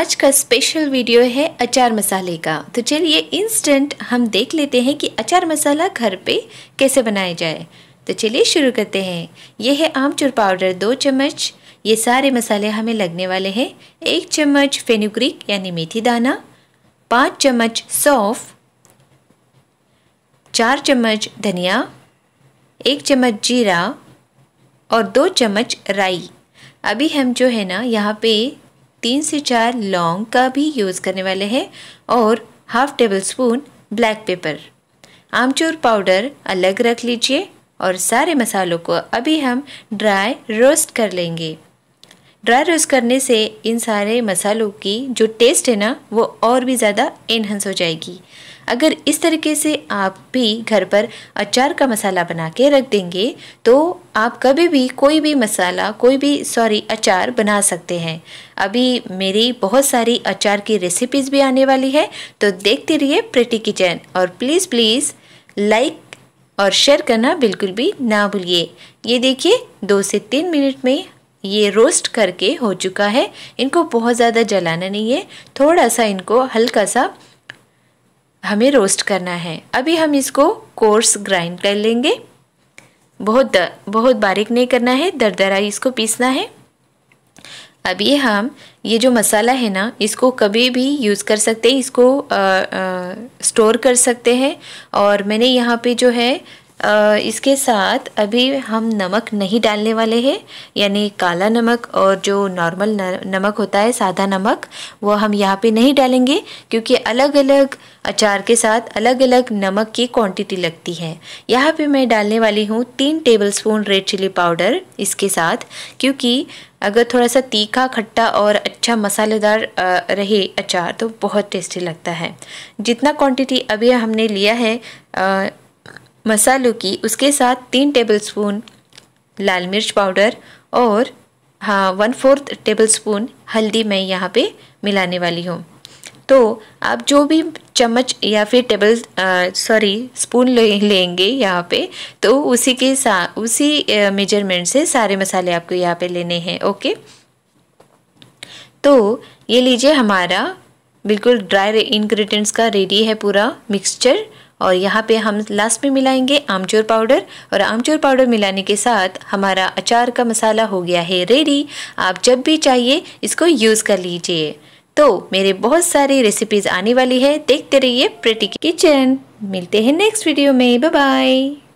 आज का special video है अचार मसाले का तो चलिए इंस्टेंट हम देख लेते हैं कि अचार मसाला घर पे कैसे बनाया जाए तो चलिए शुरू करते हैं यह है आमचूर पाउडर दो चम्मच ये सारे मसाले हमें लगने वाले हैं एक चम्मच फेनुग्रिक यानी मेथी दाना पाँच चम्मच सौफ चार चम्मच धनिया एक चम्मच जीरा और दो चम्मच राई अभी हम जो है ना यहाँ पे तीन से चार लौंग का भी यूज़ करने वाले हैं और half tablespoon black pepper amchur powder अलग रख लीजिए और सारे मसालों को अभी हम ड्राई रोस्ट कर लेंगे ड्राई रोस्ट करने से इन सारे मसालों की जो टेस्ट है ना वो और भी ज़्यादा इन्हंस हो जाएगी अगर इस तरीके से आप भी घर पर अचार का मसाला बना के रख देंगे तो आप कभी भी कोई भी मसाला कोई भी सॉरी अचार बना सकते हैं अभी मेरी बहुत सारी अचार की रेसिपीज़ भी आने वाली है तो देखते रहिए प्रिटी किचन और प्लीज़ प्लीज़ लाइक और शेयर करना बिल्कुल भी ना भूलिए ये देखिए दो से तीन मिनट में ये रोस्ट करके हो चुका है इनको बहुत ज़्यादा जलाना नहीं है थोड़ा सा इनको हल्का सा हमें रोस्ट करना है अभी हम इसको कोर्स ग्राइंड कर लेंगे बहुत द बहुत बारीक नहीं करना है दरदरा इसको पीसना है अभी हम ये जो मसाला है ना इसको कभी भी यूज़ कर सकते हैं इसको आ, आ, स्टोर कर सकते हैं और मैंने यहाँ पे जो है इसके साथ अभी हम नमक नहीं डालने वाले हैं यानी काला नमक और जो नॉर्मल नमक होता है सादा नमक वो हम यहाँ पे नहीं डालेंगे क्योंकि अलग अलग अचार के साथ अलग अलग नमक की क्वांटिटी लगती है यहाँ पे मैं डालने वाली हूँ तीन टेबलस्पून रेड चिली पाउडर इसके साथ क्योंकि अगर थोड़ा सा तीखा खट्टा और अच्छा मसालेदार रहे अचार तो बहुत टेस्टी लगता है जितना क्वांटिटी अभी हमने लिया है मसालों की उसके साथ तीन टेबलस्पून लाल मिर्च पाउडर और हाँ वन फोर्थ टेबल स्पून हल्दी मैं यहाँ पे मिलाने वाली हूँ तो आप जो भी चम्मच या फिर टेबल सॉरी स्पून ले, लेंगे यहाँ पे तो उसी के साथ उसी मेजरमेंट से सारे मसाले आपको यहाँ पे लेने हैं ओके तो ये लीजिए हमारा बिल्कुल ड्राई इंग्रेडिएंट्स का रेडी है पूरा मिक्सचर और यहाँ पे हम लास्ट में मिलाएंगे आमचूर पाउडर और आमचूर पाउडर मिलाने के साथ हमारा अचार का मसाला हो गया है रेडी आप जब भी चाहिए इसको यूज़ कर लीजिए तो मेरे बहुत सारी रेसिपीज़ आने वाली है देखते रहिए प्रिटी किचन मिलते हैं नेक्स्ट वीडियो में बाय